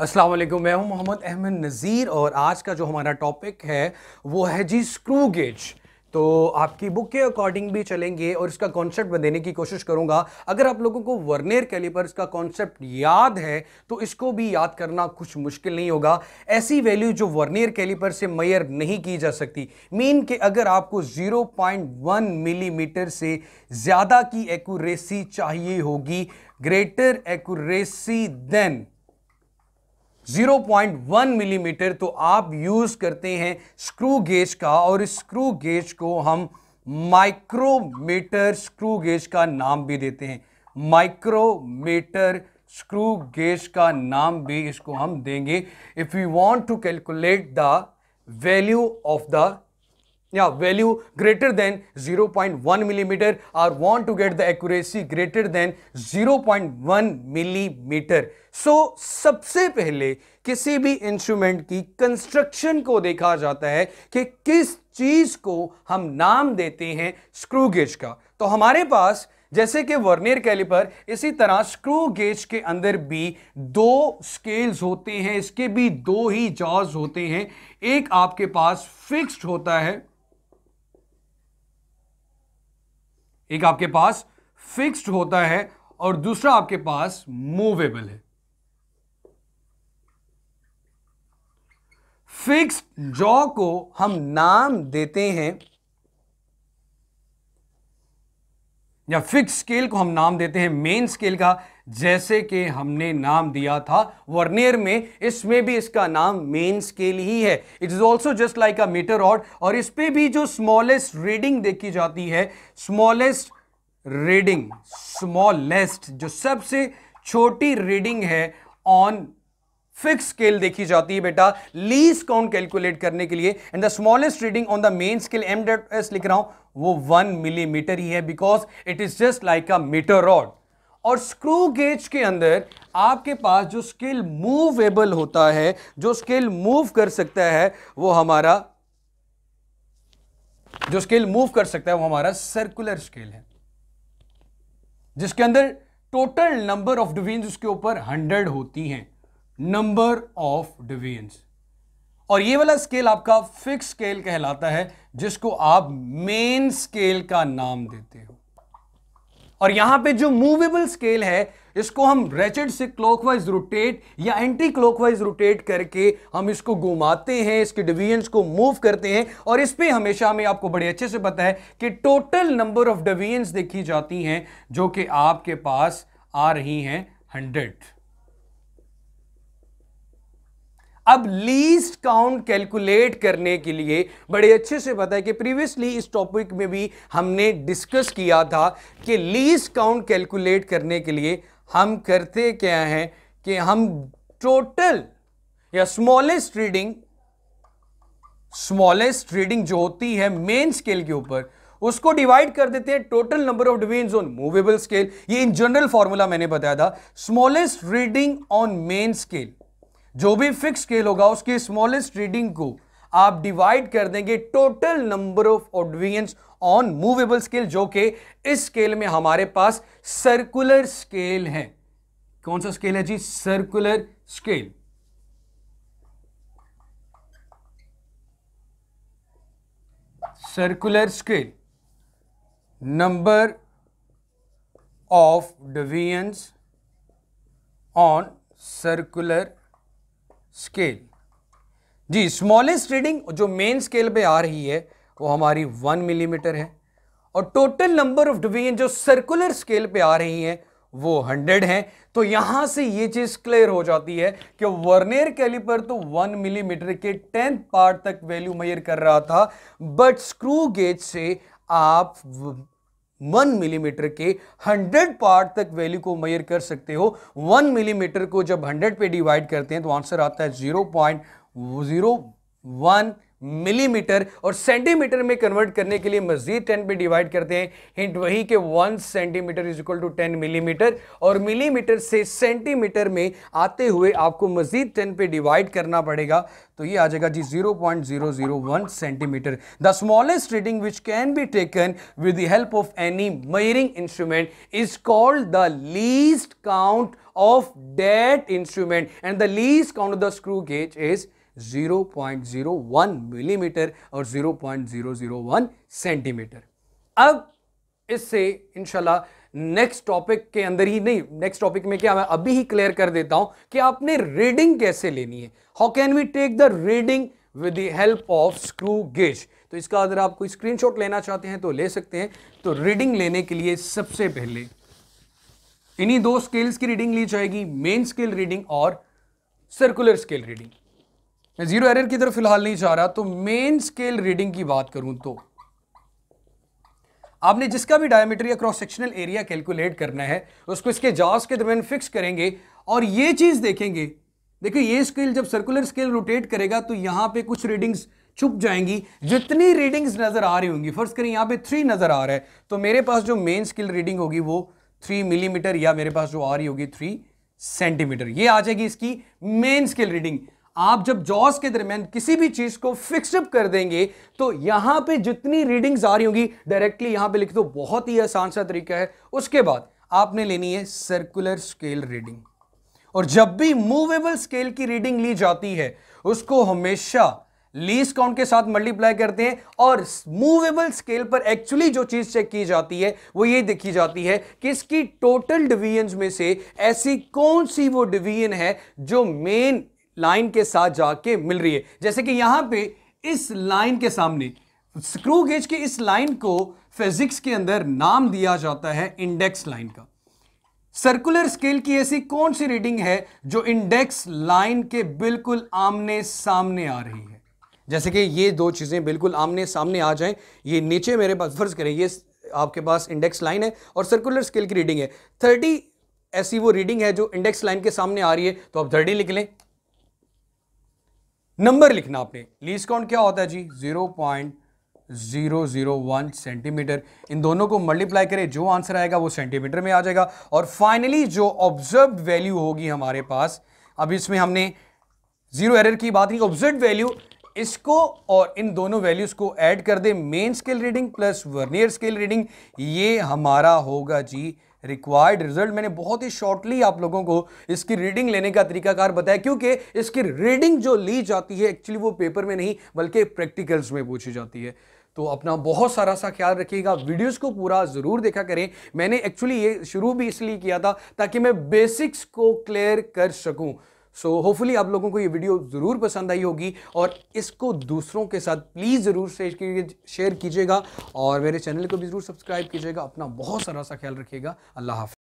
अस्सलाम वालेकुम मैं हूं मोहम्मद अहमद नज़ीर और आज का जो हमारा टॉपिक है वो है जी स्क्रू गेज तो आपकी बुक के अकॉर्डिंग भी चलेंगे और इसका कॉन्सेप्ट मैं देने की कोशिश करूंगा अगर आप लोगों को वर्नियर कैलिपर इसका कॉन्सेप्ट याद है तो इसको भी याद करना कुछ मुश्किल नहीं होगा ऐसी वैल्यू जो वर्नियर कैलिपर से मैयर नहीं की जा सकती मीन कि अगर आपको 0.1 मिलीमीटर mm से ज़्यादा की एक्यूरेसी चाहिए होगी greater accuracy than 0.1 millimetre mm, तो आप यूज़ करते हैं स्क्रू गेज का और इस स्क्रू गेज को हम माइक्रोमीटर स्क्रू गेज का नाम भी देते हैं माइक्रोमीटर स्क्रू गेज का नाम भी इसको हम देंगे if you want to calculate the value of the या value greater than 0.1 millimetre or want to get the accuracy greater than 0.1 millimetre so सबसे पहले किसी भी इंस्ट्रूमेंट की कंस्ट्रक्शन को देखा जाता है कि किस चीज को हम नाम देते हैं स्क्रू गेज का तो हमारे पास जैसे कि वर्नियर कैलिपर इसी तरह स्क्रू गेज के अंदर भी दो स्केल्स होते हैं इसके भी दो ही जॉज होते हैं एक आपके पास फिक्स्ड होता है एक आपके पास फिक्स्ड होता है और दूसरा आपके पास मूवेबल है फिक्स्ड जॉ को हम नाम देते हैं या फिक्स स्केल को हम नाम देते हैं मेन स्केल का जैसे कि हमने नाम दिया था वर्नियर में इसमें भी इसका नाम मेन स्केल ही है it is also just like a metre rod और इस पर भी जो स्मॉलेस्ट रीडिंग देखी जाती है स्मॉलेस्ट रीडिंग स्मॉलेस्ट जो सबसे छोटी रीडिंग है ऑन फिक्स स्केल देखी जाती है बेटा लीज काउंट कैलकुलेट करने के लिए and the smallest reading on the main scale M dot S लिख रहा हूं वो वन मिलीमीटर ही है because it is just like a metre rod और स्क्रू गेज के अंदर आपके पास जो स्केल मूवेबल होता है जो स्केल मूव कर सकता है वो हमारा जो स्केल मूव कर सकता है वो हमारा सर्कुलर स्केल है जिसके अंदर टोटल नंबर ऑफ डिवीजन उसके ऊपर हंड्रेड होती हैं नंबर ऑफ डिवीजन और ये वाला स्केल आपका फिक्स स्केल कहलाता है जिसको आप मेन स्केल का नाम देते हो और यहां पे जो मूवेबल स्केल है इसको हम रेचेड से क्लॉकवाइज रोटेट या एंटी क्लॉकवाइज रोटेट करके हम इसको घुमाते हैं इसके डिवीजन को मूव करते हैं और इस पर हमेशा हमें आपको बड़े अच्छे से पता है कि टोटल नंबर ऑफ डिवीजन देखी जाती हैं जो कि आपके पास आ रही हैं हंड्रेड अब लीस्ट काउंट कैलकुलेट करने के लिए बड़े अच्छे से पता है कि प्रीवियसली इस टॉपिक में भी हमने डिस्कस किया था कि लीस्ट काउंट कैलकुलेट करने के लिए हम करते क्या हैं कि हम टोटल या स्मॉलेस्ट रीडिंग स्मॉलेस्ट रीडिंग जो होती है मेन स्केल के ऊपर उसको डिवाइड कर देते हैं total number of division on movable scale ये इन जनरल फॉर्मूला मैंने बताया था smallest reading on main scale जो भी फिक्स स्केल होगा उसके स्मॉलेस्ट रीडिंग को आप डिवाइड कर देंगे total number of divisions on movable scale जो कि इस स्केल में हमारे पास सर्कुलर स्केल है कौन सा स्केल है जी circular scale circular scale number of divisions on circular scale जी स्मॉलेस्ट रीडिंग जो मेन स्केल पे आ रही है वो हमारी वन मिलीमीटर है और टोटल नंबर ऑफ डिवीजन जो सर्कुलर स्केल पे आ रही है वो हंड्रेड है तो यहां से ये चीज क्लियर हो जाती है कि वर्नेर कैलिपर तो वन मिलीमीटर के टेंथ पार्ट तक वैल्यू मेयर कर रहा था बट स्क्रू गेज से आप वन मिलीमीटर के हंड्रेड पार्ट तक वैल्यू को मेयर कर सकते हो वन मिलीमीटर को जब हंड्रेड पे डिवाइड करते हैं तो आंसर आता है zero point zero one millimetre और सेंटीमीटर में कन्वर्ट करने के लिए मजीद टेन पे डिवाइड करते हैं हिंट वही के one centimetre is equal to ten millimetre और मिलीमीटर से सेंटीमीटर में आते हुए आपको मजीद टेन पे डिवाइड करना पड़ेगा तो ये आ जाएगा जी zero point zero zero one centimetre the smallest reading which can be taken with the help of any measuring instrument is called the least count of that instrument and the least count of the screw gauge is 0.01 millimetre और 0.001 centimetre अब इससे इनशाला next topic के अंदर ही नहीं next topic में क्या मैं अभी ही क्लियर कर देता हूं कि आपने रीडिंग कैसे लेनी है how can we take the reading with the help of screw gauge तो इसका अगर आप कोई स्क्रीनशॉट लेना चाहते हैं तो ले सकते हैं तो रीडिंग लेने के लिए सबसे पहले इन्हीं दो स्केल्स की रीडिंग ली जाएगी मेन स्केल रीडिंग और सर्कुलर स्केल रीडिंग मैं जीरो एरर की तरफ फिलहाल नहीं चाह रहा तो मेन स्केल रीडिंग की बात करूं तो आपने जिसका भी डायमीटर या क्रॉस सेक्शनल एरिया कैलकुलेट करना है उसको इसके जॉस के दरमियान फिक्स करेंगे और ये चीज़ देखेंगे देखिए ये स्केल जब सर्कुलर स्केल रोटेट करेगा तो यहां पे कुछ रीडिंग्स छुप जाएंगी जितनी रीडिंग्स नज़र आ रही होंगी फर्स्ट करें यहां पे थ्री नज़र आ रहा है तो मेरे पास जो मेन स्किल रीडिंग होगी वो थ्री मिलीमीटर या मेरे पास जो आ रही होगी थ्री सेंटीमीटर ये आ जाएगी इसकी मेन स्केल रीडिंग आप जब जॉस के दरमियान किसी भी चीज को फिक्सअप कर देंगे तो यहां पे जितनी रीडिंग्स आ रही होंगी डायरेक्टली यहां पे लिख दो बहुत ही आसान सा तरीका है उसके बाद आपने लेनी है सर्कुलर स्केल रीडिंग और जब भी मूवेबल स्केल की रीडिंग ली जाती है उसको हमेशा लीस काउंट के साथ मल्टीप्लाई करते हैं और मूवेबल स्केल पर एक्चुअली जो चीज चेक की जाती है वो ये देखी जाती है कि इसकी टोटल डिवीजन में से ऐसी कौन सी वो डिवीजन है जो मेन लाइन के साथ जाके मिल रही है जैसे कि यहां पे इस लाइन के सामने स्क्रू गेज के इस लाइन को फिजिक्स के अंदर नाम दिया जाता है इंडेक्स लाइन का सर्कुलर स्केल की ऐसी कौन सी रीडिंग है जो इंडेक्स लाइन के बिल्कुल आमने सामने आ रही है जैसे कि ये दो चीज़ें बिल्कुल आमने सामने आ जाएं ये नीचे मेरे पास फर्ज करें ये आपके पास इंडेक्स लाइन है और सर्कुलर स्केल की रीडिंग है थर्टी ऐसी वो रीडिंग है जो इंडेक्स लाइन के सामने आ रही है तो आप थर्टी लिख लें नंबर लिखना आपने लीज काउंट क्या होता है जी zero point zero zero one centimetre इन दोनों को मल्टीप्लाई करें जो आंसर आएगा वो सेंटीमीटर में आ जाएगा और फाइनली जो ऑब्जर्व वैल्यू होगी हमारे पास अब इसमें हमने जीरो एरर की बात नहीं ऑब्जर्व वैल्यू इसको और इन दोनों वैल्यूज को ऐड कर दे main scale reading plus vernier scale reading ये हमारा होगा जी रिक्वायर्ड रिजल्ट मैंने बहुत ही शॉर्टली आप लोगों को इसकी रीडिंग लेने का तरीकाकार बताया क्योंकि इसकी रीडिंग जो ली जाती है एक्चुअली वो पेपर में नहीं बल्कि प्रैक्टिकल्स में पूछी जाती है तो अपना बहुत सारा सा ख्याल रखिएगा वीडियोस को पूरा ज़रूर देखा करें मैंने एक्चुअली ये शुरू भी इसलिए किया था ताकि मैं बेसिक्स को क्लियर कर सकूँ सो so, होपफुली आप लोगों को ये वीडियो ज़रूर पसंद आई होगी और इसको दूसरों के साथ प्लीज़ ज़रूर शेयर कीजिएगा और मेरे चैनल को भी ज़रूर सब्सक्राइब कीजिएगा अपना बहुत सारा सा ख्याल रखिएगा अल्लाह हाफ़